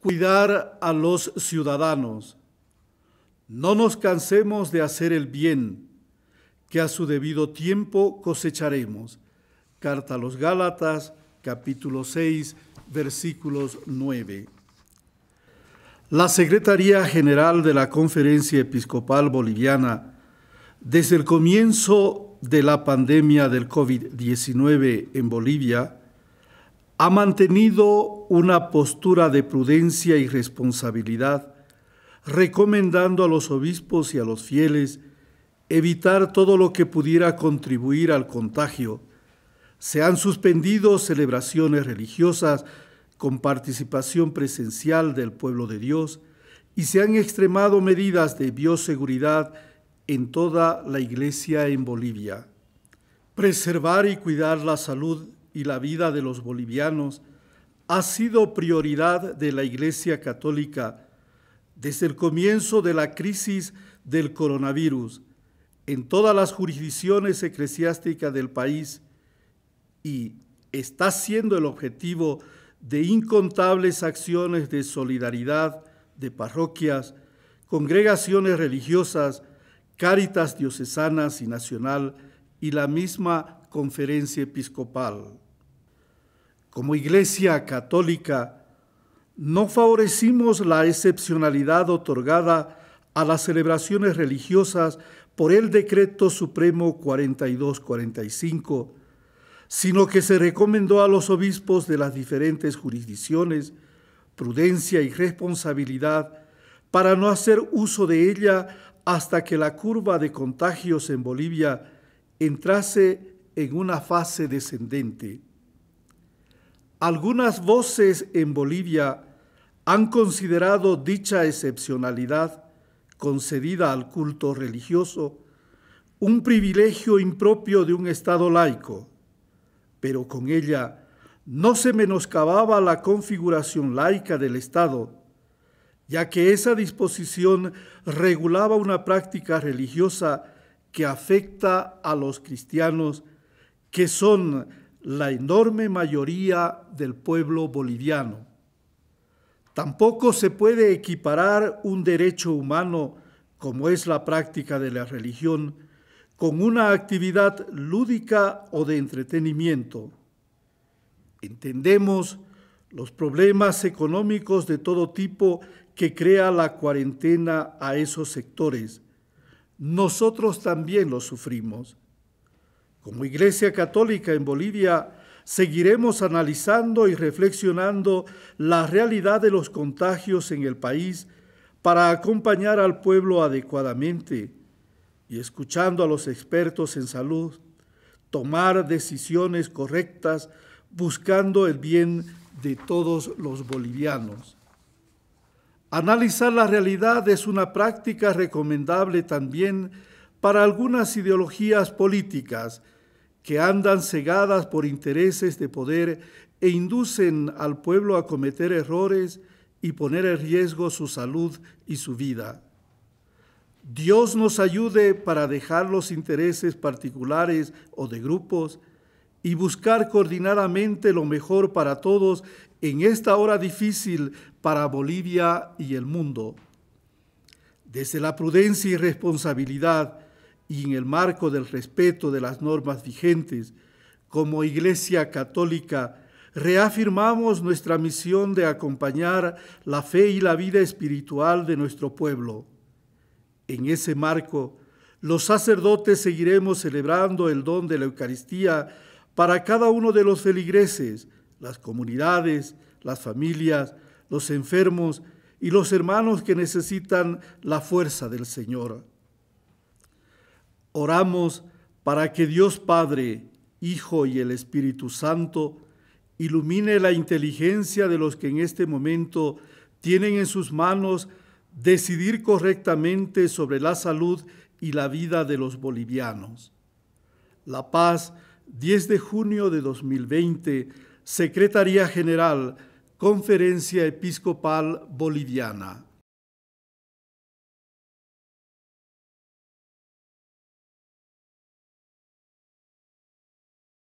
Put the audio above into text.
cuidar a los ciudadanos. No nos cansemos de hacer el bien, que a su debido tiempo cosecharemos. Carta a los Gálatas, capítulo 6, versículos 9. La Secretaría General de la Conferencia Episcopal Boliviana, desde el comienzo de la pandemia del COVID-19 en Bolivia, ha mantenido una postura de prudencia y responsabilidad, recomendando a los obispos y a los fieles evitar todo lo que pudiera contribuir al contagio. Se han suspendido celebraciones religiosas con participación presencial del pueblo de Dios y se han extremado medidas de bioseguridad en toda la iglesia en Bolivia. Preservar y cuidar la salud y la vida de los bolivianos ha sido prioridad de la Iglesia Católica desde el comienzo de la crisis del coronavirus en todas las jurisdicciones eclesiásticas del país y está siendo el objetivo de incontables acciones de solidaridad de parroquias, congregaciones religiosas, cáritas diocesanas y nacional y la misma conferencia episcopal. Como Iglesia Católica, no favorecimos la excepcionalidad otorgada a las celebraciones religiosas por el Decreto Supremo 4245, sino que se recomendó a los obispos de las diferentes jurisdicciones prudencia y responsabilidad para no hacer uso de ella hasta que la curva de contagios en Bolivia entrase en una fase descendente. Algunas voces en Bolivia han considerado dicha excepcionalidad concedida al culto religioso un privilegio impropio de un Estado laico, pero con ella no se menoscababa la configuración laica del Estado, ya que esa disposición regulaba una práctica religiosa que afecta a los cristianos, que son la enorme mayoría del pueblo boliviano. Tampoco se puede equiparar un derecho humano, como es la práctica de la religión, con una actividad lúdica o de entretenimiento. Entendemos los problemas económicos de todo tipo que crea la cuarentena a esos sectores. Nosotros también los sufrimos. Como Iglesia Católica en Bolivia, seguiremos analizando y reflexionando la realidad de los contagios en el país para acompañar al pueblo adecuadamente y escuchando a los expertos en salud, tomar decisiones correctas buscando el bien de todos los bolivianos. Analizar la realidad es una práctica recomendable también para algunas ideologías políticas, que andan cegadas por intereses de poder e inducen al pueblo a cometer errores y poner en riesgo su salud y su vida. Dios nos ayude para dejar los intereses particulares o de grupos y buscar coordinadamente lo mejor para todos en esta hora difícil para Bolivia y el mundo. Desde la prudencia y responsabilidad, y en el marco del respeto de las normas vigentes, como Iglesia Católica, reafirmamos nuestra misión de acompañar la fe y la vida espiritual de nuestro pueblo. En ese marco, los sacerdotes seguiremos celebrando el don de la Eucaristía para cada uno de los feligreses, las comunidades, las familias, los enfermos y los hermanos que necesitan la fuerza del Señor. Oramos para que Dios Padre, Hijo y el Espíritu Santo ilumine la inteligencia de los que en este momento tienen en sus manos decidir correctamente sobre la salud y la vida de los bolivianos. La Paz, 10 de junio de 2020, Secretaría General, Conferencia Episcopal Boliviana.